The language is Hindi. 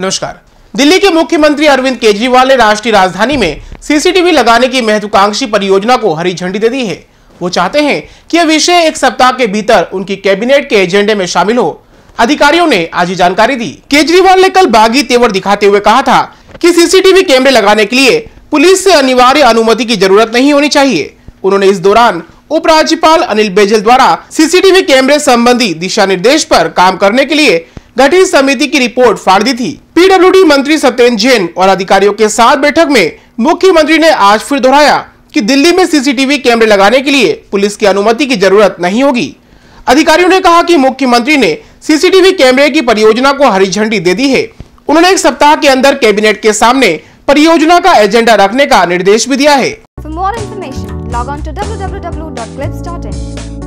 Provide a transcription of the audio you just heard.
नमस्कार दिल्ली के मुख्यमंत्री अरविंद केजरीवाल ने राष्ट्रीय राजधानी में सीसीटीवी लगाने की महत्वाकांक्षी परियोजना को हरी झंडी दे दी है वो चाहते हैं कि यह विषय एक सप्ताह के भीतर उनकी कैबिनेट के एजेंडे में शामिल हो अधिकारियों ने आज ही जानकारी दी केजरीवाल ने कल बागी तेवर दिखाते हुए कहा था की सीसीटीवी कैमरे लगाने के लिए पुलिस ऐसी अनिवार्य अनुमति की जरूरत नहीं होनी चाहिए उन्होंने इस दौरान उपराज्यपाल अनिल बेजल द्वारा सीसीटीवी कैमरे संबंधी दिशा निर्देश पर काम करने के लिए गठित समिति की रिपोर्ट फाड़ दी थी पीडब्ल्यूडी मंत्री सत्येंद्र जैन और अधिकारियों के साथ बैठक में मुख्यमंत्री ने आज फिर दोहराया कि दिल्ली में सीसीटीवी कैमरे लगाने के लिए पुलिस की अनुमति की जरूरत नहीं होगी अधिकारियों ने कहा कि मुख्यमंत्री ने सीसीटीवी कैमरे की परियोजना को हरी झंडी दे दी है उन्होंने एक सप्ताह के अंदर कैबिनेट के सामने परियोजना का एजेंडा रखने का निर्देश भी दिया है For more information, log on to